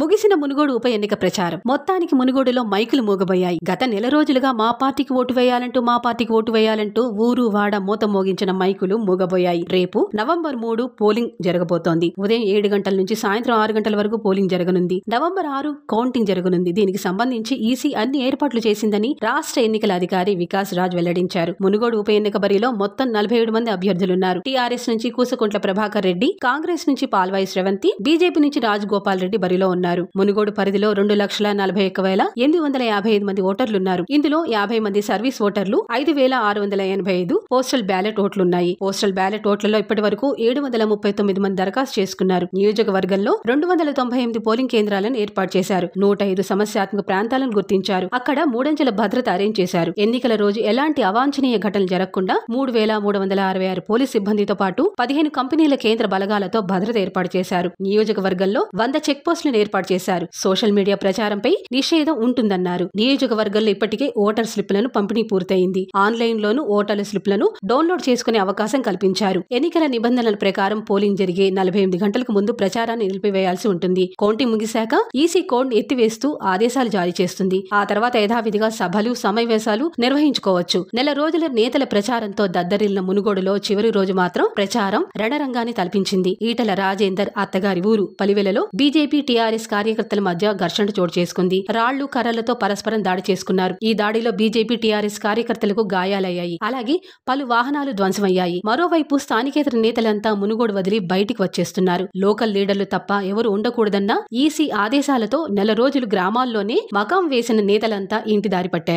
ముగిసిన మునుగోడు ఉప ఎన్నిక ప్రచారం మొత్తానికి మునుగోడులో మైకులు మూగబోయాయి గత నెల రోజులుగా మా పార్టీకి ఓటు వేయాలంటూ మా పార్టీకి ఓటు వేయాలంటూ ఊరు వాడ మూత మోగించిన మైకులు మూగబోయాయి రేపు నవంబర్ మూడు పోలింగ్ జరగబోతోంది ఉదయం ఏడు గంటల నుంచి సాయంత్రం ఆరు గంటల వరకు పోలింగ్ జరగనుంది నవంబర్ ఆరు కౌంటింగ్ జరగనుంది దీనికి సంబంధించి ఈసీ అన్ని ఏర్పాట్లు చేసిందని రాష్ట్ర ఎన్నికల అధికారి వికాస్ రాజ్ వెల్లడించారు మునుగోడు ఉప ఎన్నిక బరిలో మొత్తం నలభై ఏడు మంది అభ్యర్థులున్నారు టీఆర్ఎస్ నుంచి కూసకుంట్ల ప్రభాకర్ రెడ్డి కాంగ్రెస్ నుంచి పాల్వాయి శ్రవంతి బీజేపీ నుంచి రాజ్ గోపాల్ రెడ్డి బరిలో ఉన్నారు మునుగోడు పరిధిలో రెండు లక్షల నలభై ఒక్క వేల ఎనిమిది వందల యాభై ఐదు మంది ఓటర్లున్నారు ఇందులో యాభై మంది సర్వీస్ ఓటర్లు ఐదు వేల ఆరు వందల ఎనభై ఐదు పోస్టల్ బ్యాలెట్ ఓట్లున్నాయి పోస్టల్ బ్యాలెట్ ఓట్లలో ఇప్పటి వరకు ఏడు వందల ముప్పై తొమ్మిది మంది దరఖాస్తు చేసుకున్నారు నియోజకవర్గంలో రెండు వందల తొంభై ఎనిమిది పోలింగ్ కేంద్రాలను ఏర్పాటు చేశారు నూట ఐదు సమస్యాత్మక ప్రాంతాలను గుర్తించారు అక్కడ మూడంచెల భద్రత అరేంజ్ చేశారు ఎన్నికల రోజు ఎలాంటి అవాంఛనీయ ఘటనలు జరగకుండా మూడు వేల మూడు వందల అరవై ఆరు పోలీస్ సిబ్బందితో పాటు పదిహేను కంపెనీల కేంద్ర బలగాలతో భద్రత ఏర్పాటు చేశారు నియోజకవర్గంలో వంద చెక్ పోస్టులను ఏర్పాటు చేశారు సోషల్ మీడియా ప్రచారంపై నిషేధం ఉంటుందన్నారు నియోజకవర్గంలో ఇప్పటికే ఓటర్ స్లిప్లను పంపిణీ పూర్తయింది ఆన్లైన్ లోను ఓటర్ల స్లిప్లను డౌన్లోడ్ చేసుకునే అవకాశం కల్పించారు ఎన్నికల నిబంధనల ప్రకారం పోలింగ్ జరిగే నలభై ఎనిమిది గంటలకు ముందు ప్రచారాన్ని నిలిపివేయాల్సి ఉంటుంది కౌంటింగ్ ముగిశాక ఈసీ కోడ్ ఎత్తివేస్తూ ఆదేశాలు జారీ చేస్తుంది ఆ తర్వాత యథావిధిగా సభలు సమావేశాలు నిర్వహించుకోవచ్చు నెల రోజుల నేతల ప్రచారంతో దద్దరిల్లిన మునుగోడులో చివరి రోజు మాత్రం ప్రచారం రణరంగాన్ని తలపించింది ఈటల రాజేందర్ అత్తగారి ఊరు పలివెలలో బీజేపీ టీఆర్ఎస్ కాంగ్రెస్ కార్యకర్తల మధ్య ఘర్షణ చోటు చేసుకుంది రాళ్లు కర్రలతో పరస్పరం దాడి చేసుకున్నారు ఈ దాడిలో బీజేపీ టీఆర్ఎస్ కార్యకర్తలకు గాయాలయ్యాయి అలాగే పలు వాహనాలు ధ్వంసమయ్యాయి మరోవైపు స్థానికేతర నేతలంతా మునుగోడు వదిలి బయటికి వచ్చేస్తున్నారు లోకల్ లీడర్లు తప్ప ఎవరు ఉండకూడదన్న ఈసీ ఆదేశాలతో నెల రోజులు గ్రామాల్లోనే మకాం వేసిన నేతలంతా ఇంటి దారి పట్టారు